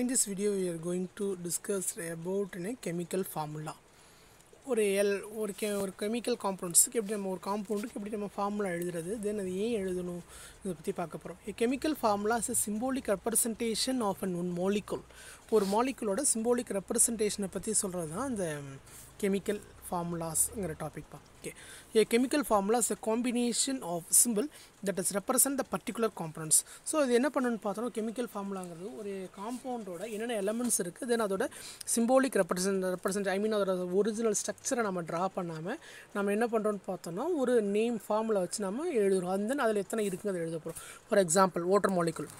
in this video we going going discuss discuss in a chemical formula ஒரு L ஒரு கெ ஒரு chemical காம்பவுண்ட்ஸுக்கு எப்படி நம்ம ஒரு காம்பவுண்டுக்கு எப்படி நம்ம ஃபார்முலா எழுதுறது தென் அது ஏன் எழுதணும் இதை பற்றி பார்க்க போகிறோம் a chemical formula is symbolic representation of an one molecule ஒரு மாலிகுலோட சிம்போலிக் ரெப்ரசன்டேஷனை பற்றி சொல்கிறது தான் அந்த கெமிக்கல் ஃபார்முலாஸ்ங்கிற டாபிக் தான் okay a chemical formulas a combination of simple that is represent the particular components so இது என்ன பண்ணுன்னு பார்த்தோன்னா கெமிக்கல் ஃபார்முலாங்கிறது ஒரு காம்பவுண்டோட என்னென்ன எலமெண்ட்ஸ் இருக்குது தென் அதோட symbolic represent represent I mean அதோட ஒரிஜினல் ஸ்ட்ரக்சரை நம்ம ட்ரா பண்ணாமல் நம்ம என்ன பண்ணுறோன்னு பார்த்தோன்னா ஒரு நேம் ஃபார்முலா வச்சு நம்ம எழுதுகிறோம் அந்த தென் அதில் எத்தனை இருக்குங்க அதை எழுத போகிறோம் for example water molecule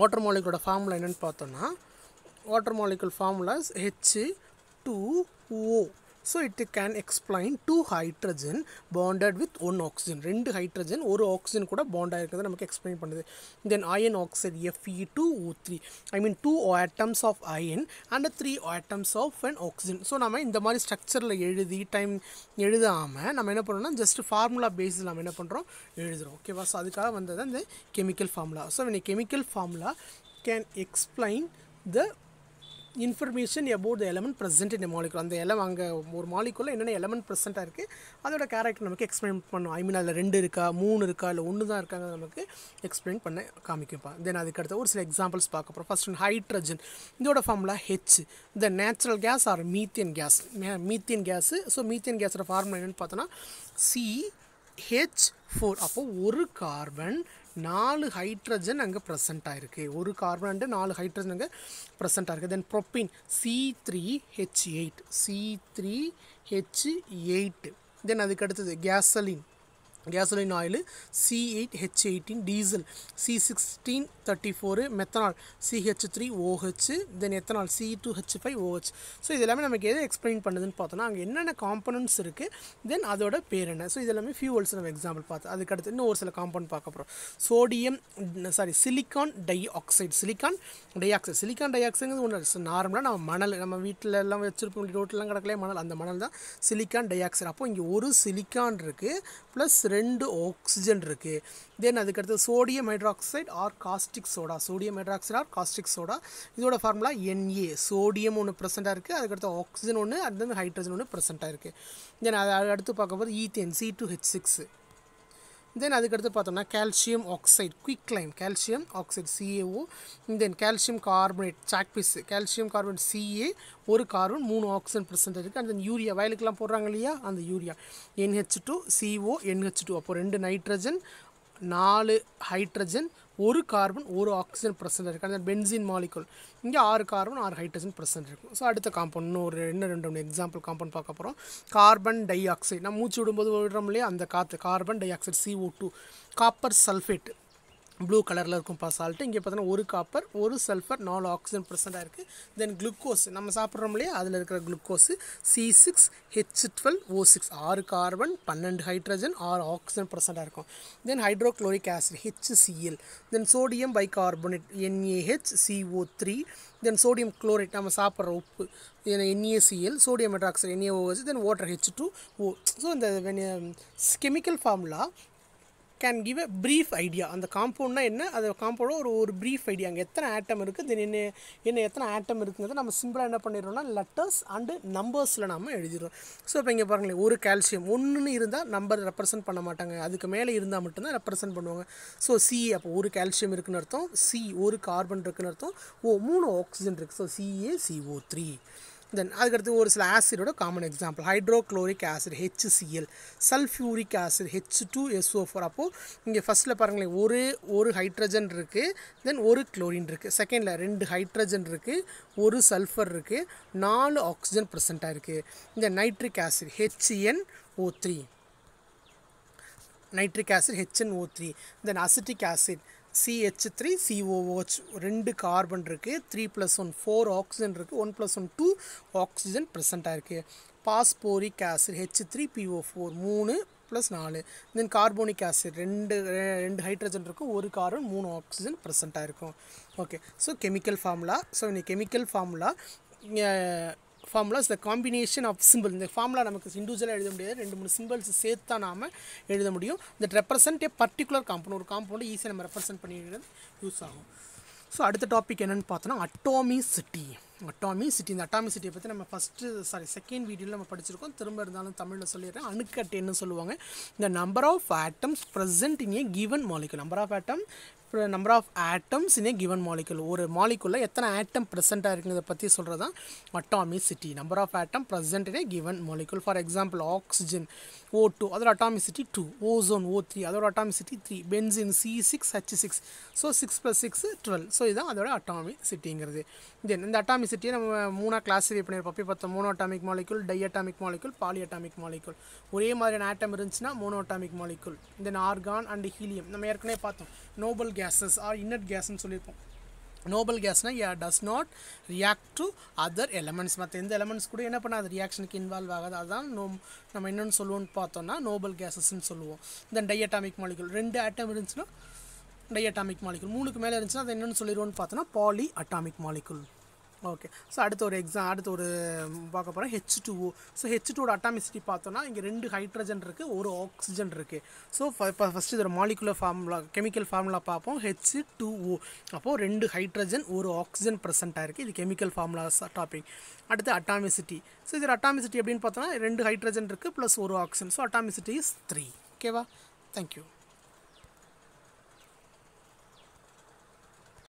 water மாலிகுலோட ஃபார்முலா என்னென்னு பார்த்தோன்னா water molecule formulas H two O so it can explain two hydrogen bonded with one oxygen ரெண்டு ஹைட்ரஜன் ஒரு ஆக்சிஜன் கூட பாண்டாக இருக்கிறத நமக்கு எக்ஸ்பிளைன் பண்ணுது then iron oxide F E two O three I mean two atoms of iron and three atoms of and oxygen so நம்ம இந்த மாதிரி ஸ்ட்ரக்சரில் எழுதி டைம் எழுதாமல் நம்ம என்ன பண்ணுறோம்னா ஜஸ்ட் ஃபார்முலா பேஸில் நம்ம என்ன பண்ணுறோம் எழுதுகிறோம் ஓகேவா ஸோ அதுக்காக வந்தது அந்த கெமிக்கல் ஃபார்முலா ஸோ இந்த chemical formula can explain the information about the element present இந்த மாலிகுல் அந்த எலம் அங்கே ஒரு மாலிகுலில் என்னென்ன எலமெண்ட் ப்ரெசென்ட்டாக இருக்குது அதோட கேரக்டர் நமக்கு எக்ஸ்பிளைன் பண்ணும் ஐ மீன் அதில் ரெண்டு இருக்கா மூணு இருக்கா இல்லை ஒன்று தான் இருக்காங்க நமக்கு எக்ஸ்பிளைன் பண்ண காமிக்கப்பா தென் அதுக்கடுத்து ஒரு சில எக்ஸாம்பிள்ஸ் பார்க்க போகிறோம் ஃபஸ்ட் ஹைட்ரஜன் இதோட formula H the natural gas or methane gas methane gas so methane கேஸோட ஃபார்முலா என்னென்னு பார்த்தோன்னா சி ஹெச் ஃபோர் அப்போது ஒரு கார்பன் நாலு ஹைட்ரஜன் அங்கே ப்ரெசென்ட் ஆகிருக்கு ஒரு கார்பன் அண்டு நாலு ஹைட்ரஜன் அங்கே ப்ரெசென்ட் ஆகிருக்கு then propane C three H eight C three H eight then அதுக்கு அடுத்தது gasoline gasoline oil C eight H eighteen diesel C sixteen thirty four methanol C H three O H then ethanol C two H five O H so இது எல்லாமே நமக்கு எது explain பண்ணுதுன்னு பார்த்தோன்னா அங்கே என்னென்ன காம்பனன்ட்ஸ் இருக்குது தென் அதோட பேர் என்ன ஸோ இது எல்லாமே ஃபியூவல்ஸ் நம்ம எக்ஸாம்பிள் பார்த்து அதுக்கடுத்து இன்னும் ஒரு சில காம்பவுண்ட் பார்க்க போகிறோம் sodium sorry silicon dioxide silicon dioxide silicon டை ஆக்சைடுங்கிறது ஒன்று நார்மலாக நம்ம மணல் நம்ம வீட்டில் எல்லாம் வச்சுருப்போம் ரோட்டிலாம் கிடக்கலையே மணல் அந்த மணல் தான் சிலிக்கான் டை ஆக்சைடு அப்போ இங்கே ஒரு சிலிக்கான் இருக்குது ப்ளஸ் ரெண்டு ஆக்சிஜன் இருக்குது தென் அதுக்கடுத்து sodium hydroxide or caustic soda sodium hydroxide or caustic soda இதோட ஃபார்முலா என்ஏ சோடியம் ஒன்று ப்ரெசென்ட்டாக இருக்குது அதுக்கடுத்து ஆக்சிஜன் ஒன்று அடுத்தது ஹைட்ரஜன் ஒன்று ப்ரெசென்ட்டாக இருக்குது தென் அதை அடுத்து பார்க்கும்போது ethane C two H six then அதுக்கடுத்து பார்த்தோம்னா calcium oxide quick lime calcium oxide C A O then calcium carbonate chalk piece calcium carbonate C A ஒரு கார்பன் மூணு ஆக்சிஜன் ப்ரெசென்ட் இருக்குது அண்ட் தென் யூரியா வயலுக்கெலாம் போடுறாங்க இல்லையா அந்த urea N H two C O N H two அப்போது ரெண்டு நைட்ரஜன் நாலு ஹைட்ரஜன் ஒரு கார்பன் ஒரு ஆக்சிஜன் ப்ரெசன்ட் இருக்குது அந்த பென்சின் மாலிகுல் இங்கே ஆறு கார்பன் ஆறு ஹைட்ரஜன் ப்ரெசன்ட் இருக்கும் ஸோ அடுத்த காம்பவுண்ட் இன்னும் ஒரு என்ன ரெண்டு மூணு எக்ஸாம்பிள் காம்பவுண்ட் பார்க்க போகிறோம் கார்பன் டை ஆக்சைடு நம்ம மூச்சு விடும்போது விடுறோம் இல்லையா அந்த காற்று carbon dioxide C O two copper sulphate blue கலரில் இருக்கும் பசால்ட்டு இங்கே பார்த்தோன்னா ஒரு காப்பர் ஒரு சல்ஃபர் நாலு ஆக்சிஜன் ப்ரெசென்ட்டாக இருக்குது தென் குளுக்கோஸ் நம்ம சாப்பிட்றோம் இல்லையா அதில் இருக்கிற glucose C six H twelve O six ஆறு கார்பன் பன்னெண்டு ஹைட்ரஜன் ஆறு ஆக்சிஜன் ப்ரெசென்ட்டாக இருக்கும் then hydrochloric acid H C L then sodium bicarbonate N A H C O three then sodium chloride நம்ம சாப்பிட்ற உப்பு N A C L sodium hydroxide N A O H then water H two O so இந்த chemical formula can give a brief idea அந்த காம்பவுண்ட்னா என்ன அது காம்பவுண்டோ ஒரு ஒரு ப்ரீஃப் ஐடியா அங்கே எத்தனை ஆட்டம் இருக்குது தென் என்ன என்ன எத்தனை ஆட்டம் இருக்குங்கிறத நம்ம சிம்பிளாக என்ன பண்ணிடுறோம்னா லெட்டர்ஸ் அண்டு நம்பர்ஸில் நம்ம எழுதிடுறோம் ஸோ இப்போ இங்கே பாருங்களேன் ஒரு கால்சியம் ஒன்றுன்னு இருந்தால் நம்பர் ரெப்ரசென்ட் பண்ண மாட்டாங்க அதுக்கு மேலே இருந்தால் மட்டும்தான் ரெப்ரசென்ட் பண்ணுவாங்க ஸோ சி அப்போ ஒரு கால்சியம் இருக்குன்னு அர்த்தம் சி ஒரு கார்பன் இருக்குன்னு அர்த்தம் ஓ மூணு ஆக்சிஜன் இருக்குது so C A C O three then அதுக்கடுத்து ஒரு சில ஆசிடோட common example hydrochloric acid H C L sulphuric acid H two S O four அப்போது இங்கே ஃபஸ்ட்டில் பாருங்களேன் ஒரு ஒரு ஹைட்ரஜன் இருக்குது தென் ஒரு குளோரின் இருக்குது செகண்டில் ரெண்டு ஹைட்ரஜன் இருக்குது ஒரு சல்ஃபர் இருக்குது நாலு ஆக்சிஜன் ப்ரெசண்ட்டாக இருக்குது இந்த nitric acid H N O three nitric acid H N O three then acetic acid C H three C O O H ரெண்டு கார்பன் இருக்குது three plus one four oxygen இருக்குது one plus one two oxygen ப்ரெசண்ட்டாக இருக்குது phosphoric acid H three P O four மூணு plus நாலு then carbonic acid ரெண்டு ரெண்டு hydrogen இருக்கும் ஒரு கார்பன் மூணு ஆக்சிஜன் ப்ரெசண்ட்டாக இருக்கும் okay so chemical formula so இந்த chemical formula formula is the combination of simple இந்த ஃபார்முலா நமக்கு இண்டிவிஜுவலாக எழுத முடியாது ரெண்டு மூணு சிம்பிள்ஸ் சேர்த்து தான் நாம் எழுத முடியும் இந்த ரெப்ரசன்ட் ஏ பர்டிகுலர் காம்பவுண்ட் ஒரு காம்பவுண்டு ஈஸியாக நம்ம ரெப்ரசென்ட் பண்ணிடுறது யூஸ் ஆகும் ஸோ அடுத்த டாபிக் என்னென்னு பார்த்தோன்னா அட்டாமி சிட்டி அட்டாமி சிட்டி இந்த அட்டாமி சிட்டியை பற்றி நம்ம ஃபஸ்ட்டு சாரி செகண்ட் வீடியோவில் நம்ம படிச்சிருக்கோம் திரும்ப இருந்தாலும் தமிழில் சொல்லிடுறேன் அணுக்கட்டுன்னு சொல்லுவாங்க இந்த number of atoms present in a given molecule number of atom number of atoms in a given molecule ஒரு மாலிகுலில் எத்தனை ஆட்டம் ப்ரெசென்ட்டாக இருக்குங்கிறத பற்றி சொல்கிறது தான் atomicity number of atom present in a given molecule for example oxygen O two அதோட atomicity two ozone O three அதோட atomicity three benzene C six H six so six plus six twelve so இதுதான் அதோட அட்டாமிசிட்டிங்கிறது தென் இந்த அட்டாமிசிட்டியை நம்ம மூணாக classify பண்ணியிருப்போம் அப்போ பார்த்தோம் monoatomic molecule diatomic molecule polyatomic molecule ஒரே மாதிரியான ஆட்டம் இருந்துச்சுன்னா monoatomic molecule then argon and helium நம்ம ஏற்கனவே பார்த்தோம் noble gas gases or inert கேஸ்ன்னு சொல்லியிருப்போம் நோபல் கேஸ்னால் a does not react to other elements மற்ற எந்த எலமெண்ட்ஸ் கூட என்ன பண்ணாது ரியாக்ஷனுக்கு இன்வால்வ் ஆகாது அதுதான் நோ நம்ம என்னென்னு சொல்லுவோம்னு பார்த்தோம்னா நோபல் கேஸஸ்ன்னு சொல்லுவோம் தென் டையட்டாமிக் மாலிகுல் ரெண்டு ஆட்டம் இருந்துச்சுன்னா டையட்டாமிக் அட்டாமிக் மாலிகுல் மூணுக்கு மேலே இருந்துச்சுன்னா அதை என்னென்னு சொல்லிடுவோம்னு பார்த்தோன்னா polyatomic molecule okay so அடுத்து ஒரு எக்ஸாம் அடுத்து ஒரு பார்க்க போகிறோம் ஹெச் டூஓ ஸோ ஹெச் டூட அட்டாமிசிட்டி பார்த்தோன்னா இங்கே ரெண்டு ஹைட்ரஜன் இருக்குது ஒரு ஆக்சிஜன் இருக்குது ஸோ இப்போ ஃபஸ்ட்டு இதோட மாலிகுலர் ஃபார்முலா கெமிக்கல் ஃபார்முலா பார்ப்போம் ஹெச் டூ ஓ அப்போது ரெண்டு ஹைட்ரஜன் ஒரு ஆக்சிஜன் ப்ரெசென்ட்டாக இருக்குது இது கெமிக்கல் ஃபார்முலா டாபிக் அடுத்து அட்டாமிசிட்டி ஸோ இதோட அட்டாமிசிட்டி அப்படின்னு பார்த்தோன்னா ரெண்டு ஹைட்ரஜன் இருக்குது ப்ளஸ் ஒரு oxygen so atomicity is three ஓகேவா தேங்க்யூ